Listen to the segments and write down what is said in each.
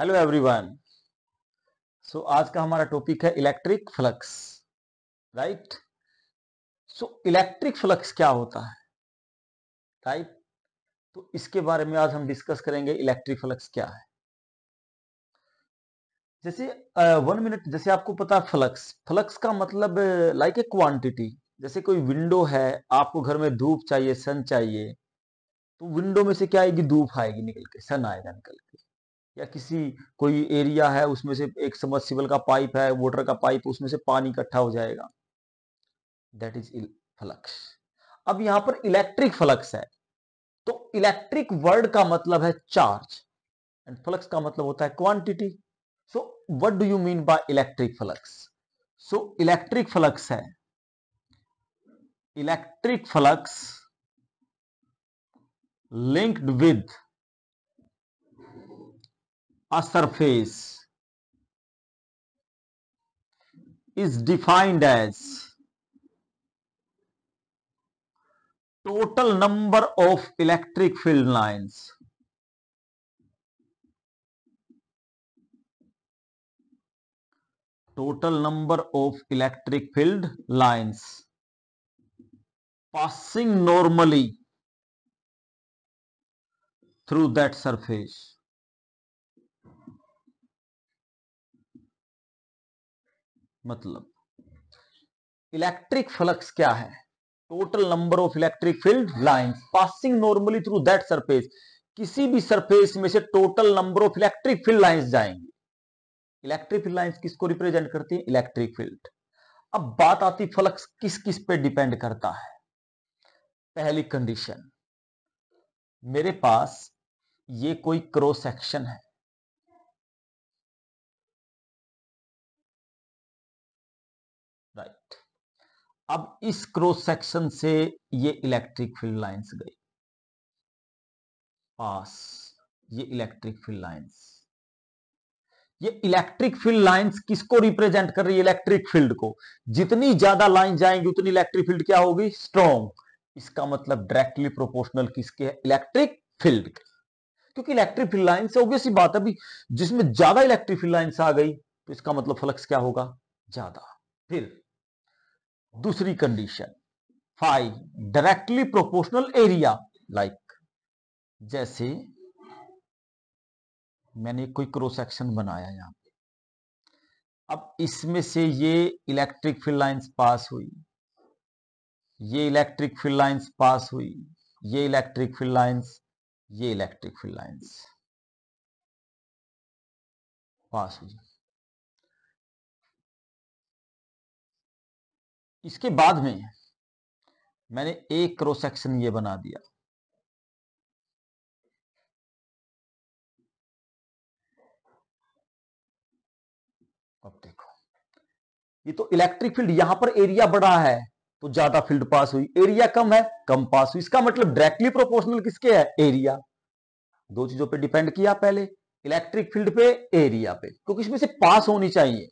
Hello everyone so आज का हमारा टॉपिक है electric flux right so electric flux क्या होता है राइट right? तो इसके बारे में आज हम डिस्कस करेंगे इलेक्ट्रिक फ्लक्स क्या है जैसे वन uh, मिनट जैसे आपको पता है फ्लक्स फ्लक्स का मतलब लाइक ए क्वांटिटी जैसे कोई विंडो है आपको घर में धूप चाहिए सन चाहिए तो विंडो में से क्या आएगी धूप आएगी निकल के सन आएगा निकल के या किसी कोई एरिया है उसमें से एक सिविल का पाइप है वोटर का पाइप उसमें से पानी इकट्ठा हो जाएगा दैट इज फ्लक्स अब यहां पर इलेक्ट्रिक फ्लक्स है तो इलेक्ट्रिक वर्ड का मतलब है चार्ज एंड फ्लक्स का मतलब होता है quantity so what do you mean by electric flux so electric flux है electric flux linked with a surface is defined as total number of electric field lines total number of electric field lines passing normally through that surface मतलब electric flux क्या है total number of electric field line passing normally through that surface किसी भी surface में से total number of electric field lines जाएंगे electric field lines किसको represent करती है इलेक्ट्रिक फील्ड अब बात आती फ्लक्स किस किस पे डिपेंड करता है पहली कंडीशन मेरे पास ये कोई क्रॉस सेक्शन है अब इस क्रॉस सेक्शन से ये इलेक्ट्रिक फील्ड लाइंस गई पास ये इलेक्ट्रिक फील्ड लाइंस ये इलेक्ट्रिक फील्ड लाइंस किसको रिप्रेजेंट कर रही है इलेक्ट्रिक फील्ड को जितनी ज्यादा लाइन जाएंगी उतनी इलेक्ट्रिक फील्ड क्या होगी स्ट्रॉन्ग इसका मतलब डायरेक्टली प्रोपोर्शनल किसके है इलेक्ट्रिक फील्ड के क्योंकि इलेक्ट्रिक फील्ड लाइन से ऑब्वियस ही बात अभी जिसमें ज्यादा इलेक्ट्रिक फील्ड लाइन्स आ गई तो इसका मतलब फ्लक्स क्या होगा ज्यादा फिर दूसरी condition five directly proportional area like जैसे मैंने कोई क्रॉस सेक्शन बनाया यहां पे अब इसमें से ये इलेक्ट्रिक फील्ड लाइंस पास हुई ये इलेक्ट्रिक फील्ड लाइंस पास हुई ये इलेक्ट्रिक फील्ड लाइंस ये इलेक्ट्रिक फील्ड लाइंस पास हुई इसके बाद में मैंने एक क्रॉस सेक्शन ये बना दिया अब देखो ये तो इलेक्ट्रिक फील्ड यहां पर एरिया बड़ा है तो ज्यादा फील्ड पास हुई एरिया कम है कम पास हुई इसका मतलब डायरेक्टली प्रोपोर्शनल किसके है एरिया दो चीजों पे डिपेंड किया पहले इलेक्ट्रिक फील्ड पे एरिया पे क्योंकि इसमें से पास होनी चाहिए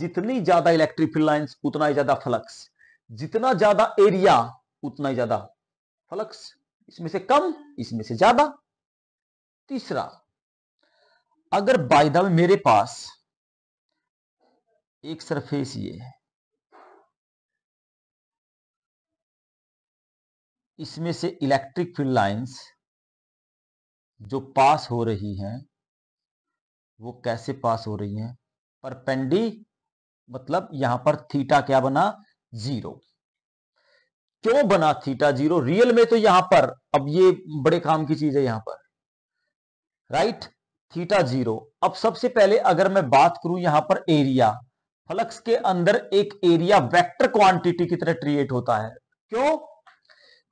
जितनी ज्यादा इलेक्ट्रिक फील्ड लाइंस उतना ही ज्यादा फ्लक्स जितना ज्यादा एरिया उतना ही ज्यादा फ्लक्स इसमें से कम इसमें से ज्यादा तीसरा अगर बायदा में मेरे पास एक सरफेस ये है इसमें से इलेक्ट्रिक फील्ड लाइंस जो पास हो रही हैं वो कैसे पास हो रही हैं परपेंडी मतलब यहां पर थीटा क्या बना जीरो क्यों बना थीटा जीरो रियल में तो यहां पर अब ये बड़े काम की चीज है यहां पर राइट थीटा जीरो अब सबसे पहले अगर मैं बात करूं यहां पर एरिया फ्लक्स के अंदर एक एरिया वेक्टर क्वांटिटी की तरह क्रिएट होता है क्यों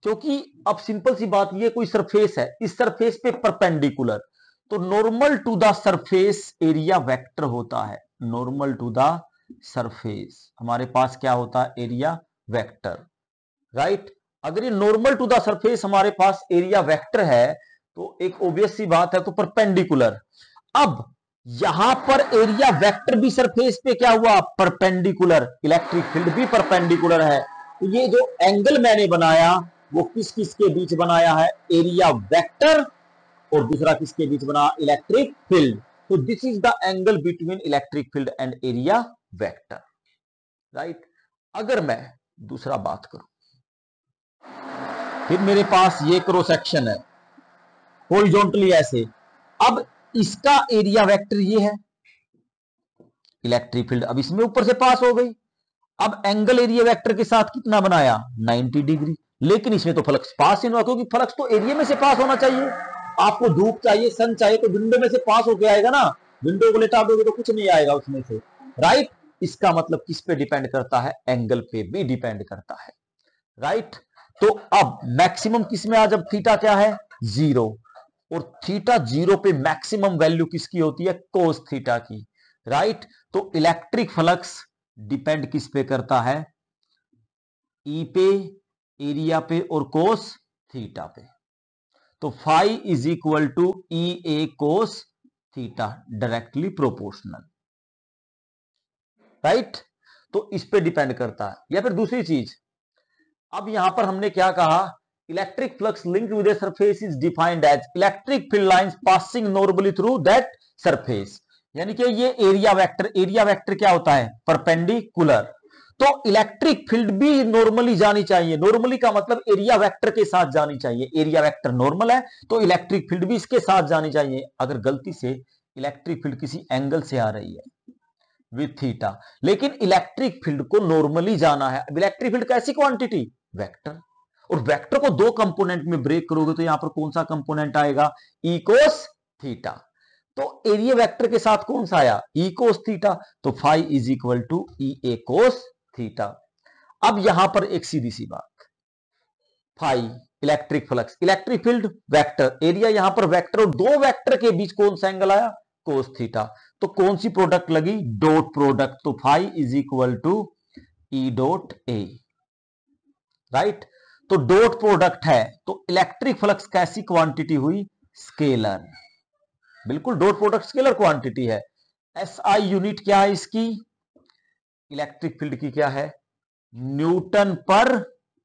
क्योंकि अब सिंपल सी बात ये कोई सरफेस है इस सरफेस पे परपेंडिकुलर तो normal to the surface area vector होता है नॉर्मल टू द सरफेस हमारे पास क्या होता है एरिया वेक्टर राइट अगर ये नॉर्मल टू द सरफेस हमारे पास एरिया वेक्टर है तो एक ओबियस सी बात है तो परपेंडिकुलर अब यहां पर एरिया वेक्टर भी सरफेस पे क्या हुआ परपेंडिकुलर इलेक्ट्रिक फील्ड भी परपेंडिकुलर है तो ये जो एंगल मैंने बनाया वो किस किस के बीच बनाया है एरिया वेक्टर और दूसरा किसके बीच बना इलेक्ट्रिक फील्ड तो this is the angle between electric field and area vector right अगर मैं दूसरा बात करूं फिर मेरे पास ये क्रॉस सेक्शन है होरिजोनटली ऐसे अब इसका एरिया वेक्टर ये है इलेक्ट्रिक फील्ड अब इसमें ऊपर से पास हो गई अब एंगल एरिया वेक्टर के साथ कितना बनाया 90 डिग्री लेकिन इसमें तो फ्लक्स पास ही हुआ क्योंकि फ्लक्स तो एरिया में से पास होना चाहिए आपको धूप चाहिए सन चाहिए तो विंडो में से पास होके आएगा ना विंडो को लेटा दोगे तो कुछ नहीं आएगा उसमें से राइट इसका मतलब किस पे डिपेंड करता है एंगल पे भी डिपेंड करता है राइट तो अब मैक्सिमम किस में आ जब थीटा क्या है जीरो और थीटा जीरो पे मैक्सिमम वैल्यू किसकी होती है कोस थीटा की राइट तो इलेक्ट्रिक फ्लक्स डिपेंड किस पे करता है ई e पे एरिया पे और कोस थीटा पे तो phi is equal to E A cos theta directly proportional right तो इस पे डिपेंड करता है या फिर दूसरी चीज अब यहां पर हमने क्या कहा electric flux link with a surface is defined as electric field lines passing normally through that surface यानी कि ये एरिया वेक्टर एरिया वेक्टर क्या होता है परपेंडिकुलर तो इलेक्ट्रिक फील्ड भी नॉर्मली जानी चाहिए नॉर्मली का मतलब एरिया वेक्टर के साथ जानी चाहिए एरिया वेक्टर नॉर्मल है तो इलेक्ट्रिक फील्ड भी इसके साथ जानी चाहिए अगर गलती से इलेक्ट्रिक फील्ड किसी एंगल से आ रही है विथ थीटा लेकिन इलेक्ट्रिक फील्ड को नॉर्मली जाना है इलेक्ट्रिक फील्ड कैसी क्वांटिटी वेक्टर और वेक्टर को दो कंपोनेंट में ब्रेक करोगे तो यहां पर कौन सा कंपोनेंट आएगा इकोस थीटा तो एरिया वेक्टर के साथ कौन सा आया इकोस थीटा तो phi is equal to E A cos theta अब यहां पर एक सीधी सी बात phi electric flux electric field vector area यहां पर वेक्टर और दो वेक्टर के बीच कौन सा एंगल आया कोस थीटा तो कौन सी प्रोडक्ट लगी डॉट प्रोडक्ट तो phi is equal to E dot A right तो डॉट प्रोडक्ट है तो इलेक्ट्रिक फ्लक्स कैसी क्वांटिटी हुई स्केलर बिल्कुल डॉट प्रोडक्ट स्केलर क्वांटिटी है एस आई यूनिट क्या है इसकी इलेक्ट्रिक फील्ड की क्या है न्यूटन पर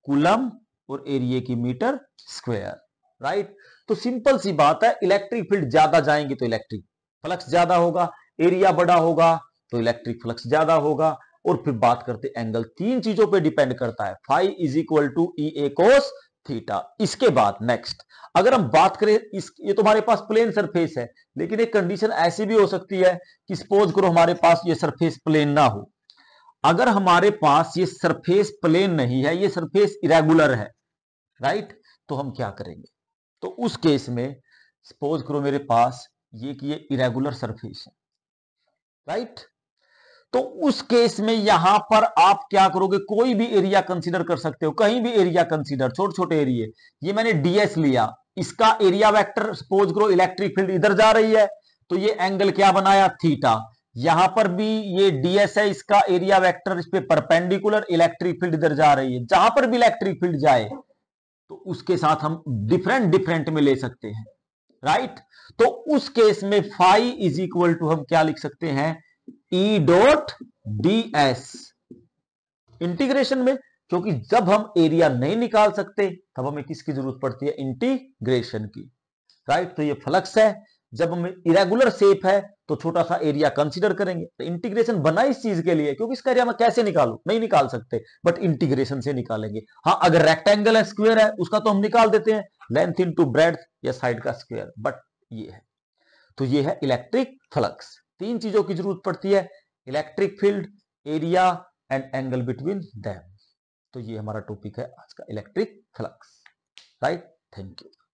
कुलम और एरिए की मीटर स्क्वायर राइट तो सिंपल सी बात है इलेक्ट्रिक फील्ड ज्यादा जाएंगे तो इलेक्ट्रिक फ्लक्स ज्यादा होगा एरिया बड़ा होगा तो इलेक्ट्रिक फ्लक्स ज्यादा होगा और फिर बात करते एंगल तीन चीजों पे डिपेंड करता है phi is equal to E A cos theta इसके बाद नेक्स्ट अगर हम बात करें इस ये तो हमारे पास प्लेन सरफेस है लेकिन एक कंडीशन ऐसी भी हो सकती है कि सपोज करो हमारे पास ये सरफेस प्लेन ना हो अगर हमारे पास ये सरफेस प्लेन नहीं है ये सरफेस इरेगुलर है राइट तो हम क्या करेंगे तो उस केस में सपोज करो मेरे पास ये कि ये इरेगुलर सरफेस है राइट तो उस केस में यहां पर आप क्या करोगे कोई भी एरिया कंसीडर कर सकते हो कहीं भी एरिया कंसीडर छोटे छोटे एरिए ये मैंने डीएस लिया इसका एरिया वेक्टर सपोज करो इलेक्ट्रिक फील्ड इधर जा रही है तो ये एंगल क्या बनाया थीटा यहां पर भी ये डीएस है इसका एरिया वेक्टर इस पे परपेंडिकुलर इलेक्ट्रिक फील्ड इधर जा रही है जहां पर भी इलेक्ट्रिक फील्ड जाए तो उसके साथ हम डिफरेंट डिफरेंट में ले सकते हैं राइट तो उस केस में फाइव इज इक्वल टू हम क्या लिख सकते हैं E dot D S integration में क्योंकि जब हम एरिया नहीं निकाल सकते तब हमें किसकी जरूरत पड़ती है इंटीग्रेशन की राइट तो ये फ्लक्स है जब हम इरेगुलर शेप है तो छोटा सा एरिया कंसीडर करेंगे तो इंटीग्रेशन बना इस चीज के लिए क्योंकि इसका एरिया मैं कैसे निकालू नहीं निकाल सकते बट इंटीग्रेशन से निकालेंगे हाँ अगर रेक्टेंगल है स्क्वेयर है उसका तो हम निकाल देते हैं लेंथ इन टू ब्रेड या साइड का स्क्वेयर बट ये है तो ये है इलेक्ट्रिक फ्लक्स तीन चीजों की जरूरत पड़ती है electric field area and angle between them तो ये हमारा टॉपिक है आज का electric flux right thank you